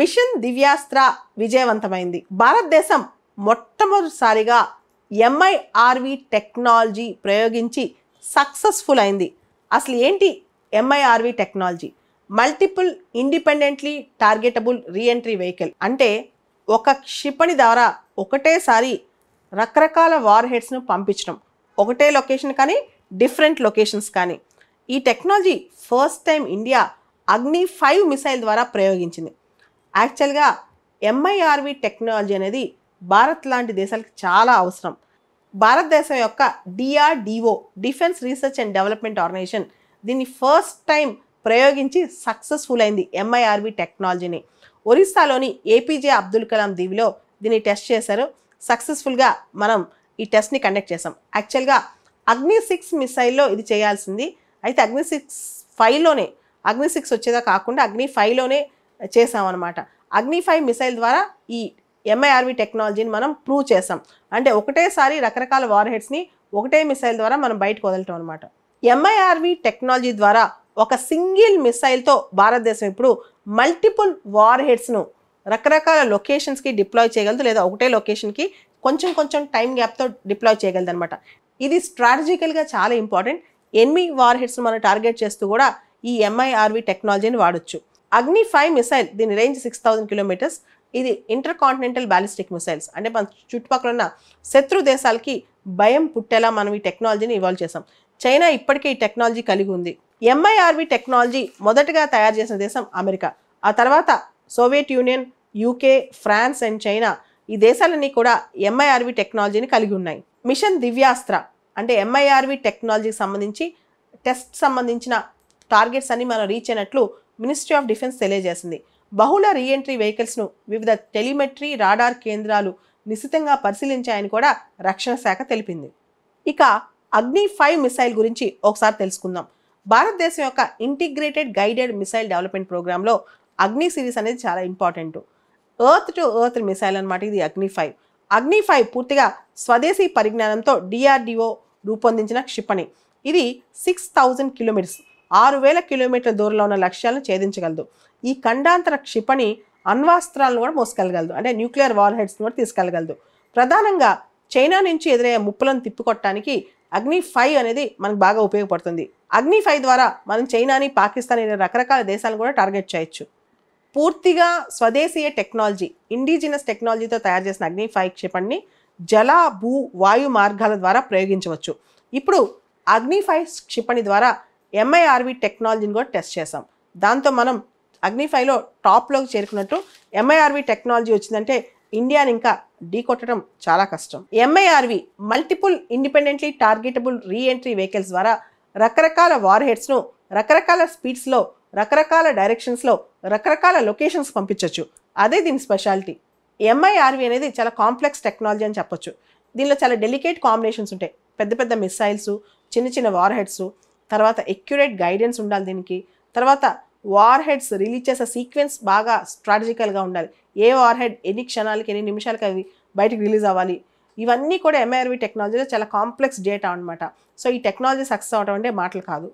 machine Divyastra విజయవంతమైంది భారతదేశం మొట్టమొదటిసారిగా ఎంఐఆర్వి టెక్నాలజీ ప్రయోగించి సక్సెస్ఫుల్ అయింది అసలు ఏంటి MIRV technology multiple independently targetable reentry vehicle అంటే ఒక క్షిపణి ద్వారా ఒకటేసారి రకరకాల వార్ హెడ్స్ను పంపించడం ఒకటే లొకేషన్ కానీ డిఫరెంట్ లొకేషన్స్ కానీ ఈ technology first time India Agni five missile ద్వారా ప్రయోగించింది యాక్చువల్గా ఎంఐఆర్వి టెక్నాలజీ అనేది భారత్ లాంటి దేశాలకు చాలా అవసరం భారతదేశం యొక్క DRDO defence research and development organisation దీన్ని ఫస్ట్ టైం ప్రయోగించి సక్సెస్ఫుల్ అయింది ఎంఐఆర్వి టెక్నాలజీని ఒరిస్సాలోని ఏపీజే అబ్దుల్ కలాం దీవిలో దీన్ని టెస్ట్ చేశారు సక్సెస్ఫుల్గా మనం ఈ టెస్ట్ని కండక్ట్ చేసాం యాక్చువల్గా అగ్ని సిక్స్ మిసైల్లో ఇది చేయాల్సింది అయితే అగ్ని సిక్స్ ఫైవ్లోనే అగ్ని సిక్స్ వచ్చేదా కాకుండా అగ్ని ఫైవ్లోనే చేసామన్నమాట అగ్ని ఫైవ్ మిసైల్ ద్వారా ఈ ఎంఐఆర్వి టెక్నాలజీని మనం ప్రూవ్ చేసాం అంటే ఒకటేసారి రకరకాల వార్ హెడ్స్ని ఒకటే మిసైల్ ద్వారా మనం బయటకు వదలటం అనమాట ఎంఐఆర్వి టెక్నాలజీ ద్వారా ఒక సింగిల్ మిసైల్తో భారతదేశం ఇప్పుడు మల్టిపుల్ వార్ హెడ్స్ను రకరకాల లొకేషన్స్కి డిప్లాయ్ చేయగలదు లేదా ఒకటే లొకేషన్కి కొంచెం కొంచెం టైం గ్యాప్తో డిప్లాయ్ చేయగలదు అనమాట ఇది స్ట్రాటజికల్గా చాలా ఇంపార్టెంట్ ఎన్ని వార్ హెడ్స్ను మనం టార్గెట్ చేస్తూ కూడా ఈ ఎంఐఆర్వి టెక్నాలజీని వాడచ్చు అగ్ని ఫైవ్ మిసైల్ దీని రేంజ్ సిక్స్ థౌజండ్ కిలోమీటర్స్ ఇది ఇంటర్ కాంటినెంటల్ బ్యాలిస్టిక్ మిసైల్స్ అంటే మన చుట్టుపక్కల ఉన్న శత్రు దేశాలకి భయం పుట్టేలా మనం ఈ టెక్నాలజీని ఇవాల్వ్ చేసాం చైనా ఇప్పటికే ఈ టెక్నాలజీ కలిగి ఉంది ఎంఐఆర్వి టెక్నాలజీ మొదటగా తయారు చేసిన దేశం అమెరికా ఆ తర్వాత Soviet Union UK France and China ఈ దేశాలన్నీ కూడా ఎంఐఆర్వి టెక్నాలజీని కలిగి ఉన్నాయి మిషన్ దివ్యాస్త్ర అంటే ఎంఐఆర్వి టెక్నాలజీకి సంబంధించి టెస్ట్ సంబంధించిన టార్గెట్స్ అన్ని మనం రీచ్ అయినట్లు మినిస్ట్రీ ఆఫ్ డిఫెన్స్ తెలియజేసింది బహుళ రీఎంట్రీ వెహికల్స్ను వివిధ టెలిమెట్రీ రాడార్ కేంద్రాలు నిశితంగా పరిశీలించాయని కూడా రక్షణ శాఖ తెలిపింది ఇక అగ్ని ఫైవ్ మిసైల్ గురించి ఒకసారి తెలుసుకుందాం భారతదేశం యొక్క ఇంటిగ్రేటెడ్ గైడెడ్ మిసైల్ డెవలప్మెంట్ ప్రోగ్రాంలో అగ్ని సిరీస్ అనేది చాలా important earth to earth missile అనమాట ఇది అగ్ని ఫైవ్ అగ్ని ఫైవ్ పూర్తిగా స్వదేశీ పరిజ్ఞానంతో డిఆర్డిఓ రూపొందించిన క్షిపణి ఇది సిక్స్ థౌజండ్ కిలోమీటర్స్ ఆరు వేల కిలోమీటర్ల దూరంలో ఉన్న లక్ష్యాలను ఛేదించగలదు ఈ ఖండాంతర క్షిపణి అణ్వాస్త్రాలను కూడా మోసుకెళ్ళగలదు అంటే న్యూక్లియర్ వార్ హెడ్స్ కూడా తీసుకెళ్ళగలదు ప్రధానంగా చైనా నుంచి ఎదురయ్యే ముప్పులను తిప్పికొట్టడానికి అగ్ని ఫైవ్ అనేది మనకు బాగా ఉపయోగపడుతుంది అగ్ని ఫైవ్ ద్వారా మనం చైనాని పాకిస్తాన్ అనే రకరకాల దేశాలను కూడా టార్గెట్ చేయొచ్చు పూర్తిగా స్వదేశీయ టెక్నాలజీ ఇండిజినస్ టెక్నాలజీతో తయారు చేసిన అగ్ని ఫైవ్ క్షిపణిని జల భూ వాయు మార్గాల ద్వారా ప్రయోగించవచ్చు ఇప్పుడు అగ్ని ఫైవ్ క్షిపణి ద్వారా ఎంఐఆర్వి టెక్నాలజీని కూడా టెస్ట్ చేసాం దాంతో మనం అగ్నిఫైలో టాప్లోకి చేరుకున్నట్టు ఎంఐఆర్వి టెక్నాలజీ వచ్చిందంటే ఇండియాని ఇంకా కొట్టడం చాలా కష్టం MIRV multiple independently targetable reentry vehicles ద్వారా రకరకాల వార్ హెడ్స్ను రకరకాల స్పీడ్స్లో రకరకాల డైరెక్షన్స్లో రకరకాల లొకేషన్స్ పంపించవచ్చు అదే దీని స్పెషాలిటీ ఎంఐఆర్వి అనేది చాలా కాంప్లెక్స్ టెక్నాలజీ అని చెప్పొచ్చు దీనిలో చాలా డెలికేట్ కాంబినేషన్స్ ఉంటాయి పెద్ద పెద్ద మిస్సైల్స్ చిన్న చిన్న వార్ హెడ్స్ తర్వాత ఎక్యురేట్ గైడెన్స్ ఉండాలి దీనికి తర్వాత వార్ హెడ్స్ రిలీజ్ చేసే సీక్వెన్స్ బాగా స్ట్రాటజికల్గా ఉండాలి ఏ వార్ హెడ్ ఎన్ని క్షణాలకి ఎన్ని నిమిషాలకి అవి బయటకు రిలీజ్ అవ్వాలి ఇవన్నీ కూడా ఎంఆర్వి టెక్నాలజీలో చాలా కాంప్లెక్స్ డేటా అనమాట సో ఈ టెక్నాలజీ సక్సెస్ అవటం అంటే మాటలు కాదు